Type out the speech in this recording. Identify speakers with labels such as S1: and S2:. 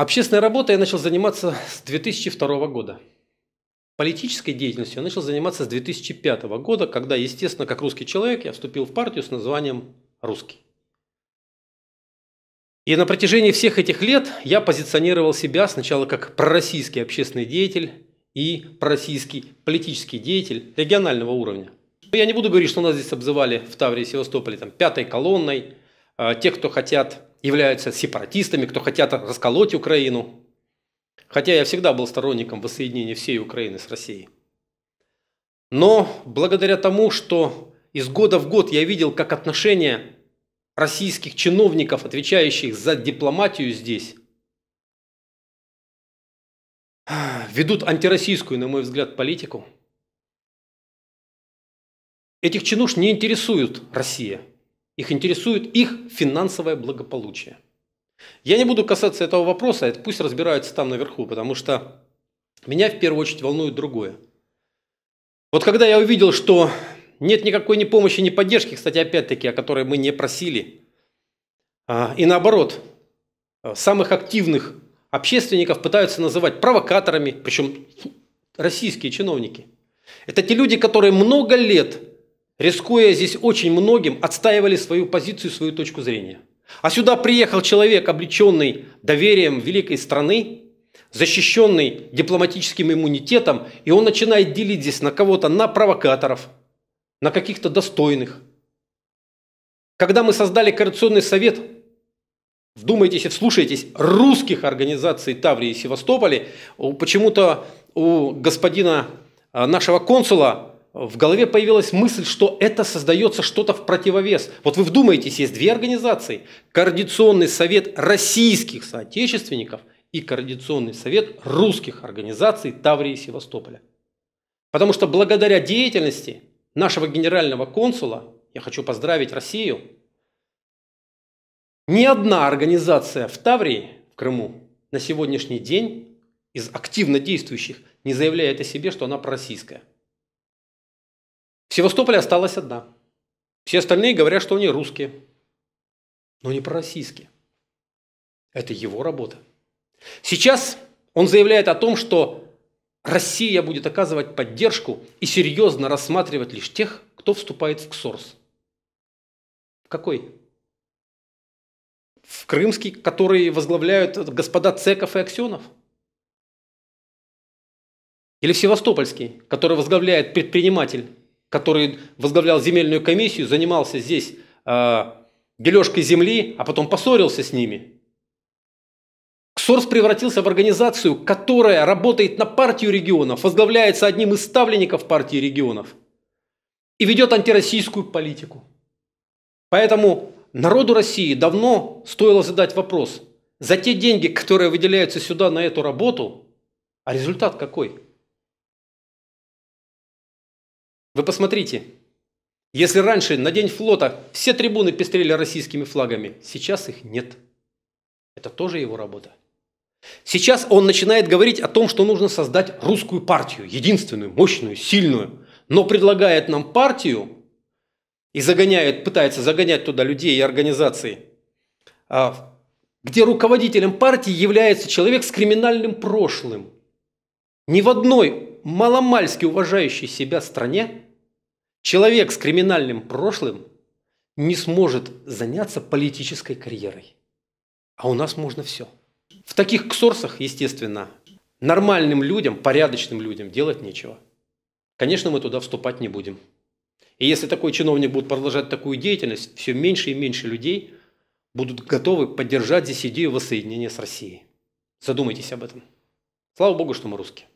S1: Общественной работой я начал заниматься с 2002 года. Политической деятельностью я начал заниматься с 2005 года, когда, естественно, как русский человек, я вступил в партию с названием «Русский». И на протяжении всех этих лет я позиционировал себя сначала как пророссийский общественный деятель и пророссийский политический деятель регионального уровня. Я не буду говорить, что нас здесь обзывали в Таврии, и Севастополе там, пятой колонной, э, а, тех, кто хотят являются сепаратистами, кто хотят расколоть Украину. Хотя я всегда был сторонником воссоединения всей Украины с Россией. Но благодаря тому, что из года в год я видел, как отношения российских чиновников, отвечающих за дипломатию здесь, ведут антироссийскую, на мой взгляд, политику. Этих чинуш не интересует Россия. Их интересует их финансовое благополучие. Я не буду касаться этого вопроса, это пусть разбираются там наверху, потому что меня в первую очередь волнует другое. Вот когда я увидел, что нет никакой ни помощи, ни поддержки, кстати, опять-таки, о которой мы не просили, а, и наоборот, э, самых активных общественников пытаются называть провокаторами, причем российские чиновники. Это те люди, которые много лет рискуя здесь очень многим, отстаивали свою позицию, свою точку зрения. А сюда приехал человек, облеченный доверием великой страны, защищенный дипломатическим иммунитетом, и он начинает делить здесь на кого-то, на провокаторов, на каких-то достойных. Когда мы создали коррекционный совет, вдумайтесь и вслушайтесь, русских организаций Таврии и Севастополя, почему-то у господина а, нашего консула в голове появилась мысль, что это создается что-то в противовес. Вот вы вдумаетесь, есть две организации. Координационный совет российских соотечественников и Координационный совет русских организаций Таврии и Севастополя. Потому что благодаря деятельности нашего генерального консула, я хочу поздравить Россию, ни одна организация в Таврии, в Крыму, на сегодняшний день из активно действующих не заявляет о себе, что она пророссийская. В Севастополе осталась одна. Все остальные говорят, что они русские. Но не пророссийские. Это его работа. Сейчас он заявляет о том, что Россия будет оказывать поддержку и серьезно рассматривать лишь тех, кто вступает в КСОРС. В какой? В Крымский, который возглавляют господа Цеков и Аксенов? Или в Севастопольский, который возглавляет предприниматель который возглавлял земельную комиссию, занимался здесь э, дележкой земли, а потом поссорился с ними. КСОРС превратился в организацию, которая работает на партию регионов, возглавляется одним из ставленников партии регионов и ведет антироссийскую политику. Поэтому народу России давно стоило задать вопрос, за те деньги, которые выделяются сюда на эту работу, а результат какой? Вы посмотрите, если раньше на День флота все трибуны пестрели российскими флагами, сейчас их нет. Это тоже его работа. Сейчас он начинает говорить о том, что нужно создать русскую партию, единственную, мощную, сильную, но предлагает нам партию и загоняет, пытается загонять туда людей и организации, а, где руководителем партии является человек с криминальным прошлым, ни в одной маломальски уважающей себя стране человек с криминальным прошлым не сможет заняться политической карьерой. А у нас можно все. В таких ксорсах, естественно, нормальным людям, порядочным людям делать нечего. Конечно, мы туда вступать не будем. И если такой чиновник будет продолжать такую деятельность, все меньше и меньше людей будут готовы поддержать здесь идею воссоединения с Россией. Задумайтесь об этом. Слава Богу, что мы русские.